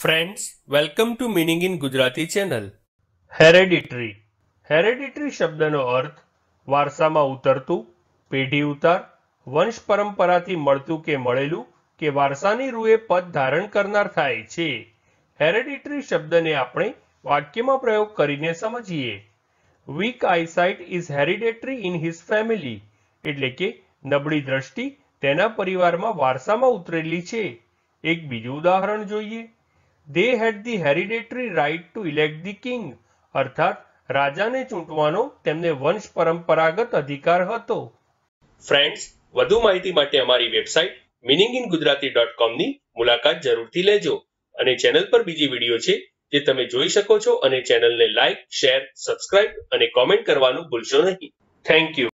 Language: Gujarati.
friends welcome to meaning in Gujarati channel hereditary hereditary શબ્દનો અર્થ વારસામાં ઉતરતું પેઢી ઉતાર વંશ પરંપરાથી મળતું કે મળેલું કે વારસાની રૂએ પદ ધારણ કરનાર થાય છે હેરેડિટરી શબ્દને આપણે વાક્યમાં પ્રયોગ કરીને સમજીએ weak eyesight is hereditary in his family એટલે કે નબળી દ્રષ્ટિ તેના પરિવારમાં વારસામાં ઉતરેલી છે એક બીજું ઉદાહરણ જોઈએ they had the hereditary right to elect the king અર્થાત રાજાને ચૂંટવાનો તેમને વંશ પરંપરાગત અધિકાર હતો ફ્રેન્ડ્સ વધુ માહિતી માટે અમારી website meaning in Gujarati dot કોમની મુલાકાત જરૂરથી લેજો અને ચેનલ પર બીજી વિડીયો છે જે તમે જોઈ શકો છો અને ચેનલને લાઈક શેર સબસ્ક્રાઇબ અને કોમેન્ટ કરવાનું ભૂલશો નહીં થેન્ક યુ